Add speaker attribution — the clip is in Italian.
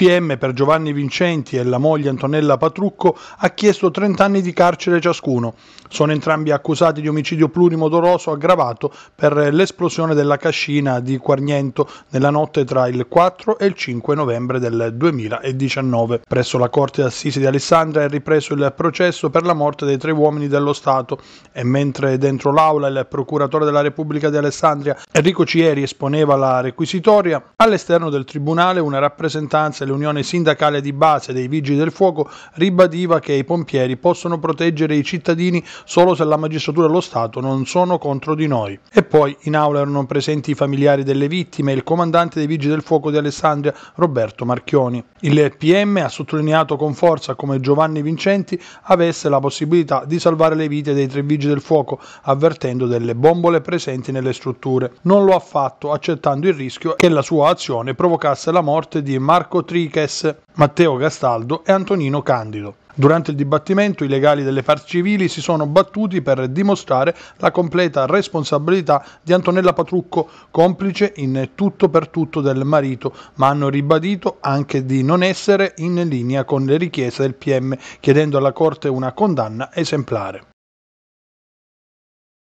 Speaker 1: PM per Giovanni Vincenti e la moglie Antonella Patrucco ha chiesto 30 anni di carcere ciascuno. Sono entrambi accusati di omicidio plurimo plurimodoroso aggravato per l'esplosione della cascina di Quarniento nella notte tra il 4 e il 5 novembre del 2019. Presso la Corte d'Assise di Alessandria è ripreso il processo per la morte dei tre uomini dello Stato e mentre dentro l'aula il procuratore della Repubblica di Alessandria Enrico Cieri esponeva la requisitoria, all'esterno del tribunale una rappresentanza l'Unione Sindacale di Base dei Vigili del Fuoco ribadiva che i pompieri possono proteggere i cittadini solo se la magistratura e lo Stato non sono contro di noi. E poi in aula erano presenti i familiari delle vittime e il comandante dei Vigili del Fuoco di Alessandria, Roberto Marchioni. Il PM ha sottolineato con forza come Giovanni Vincenti avesse la possibilità di salvare le vite dei tre Vigili del Fuoco, avvertendo delle bombole presenti nelle strutture. Non lo ha fatto, accettando il rischio che la sua azione provocasse la morte di Marco Tri Enriquez, Matteo Castaldo e Antonino Candido. Durante il dibattimento i legali delle parti civili si sono battuti per dimostrare la completa responsabilità di Antonella Patrucco, complice in tutto per tutto del marito, ma hanno ribadito anche di non essere in linea con le richieste del PM, chiedendo alla Corte una condanna esemplare.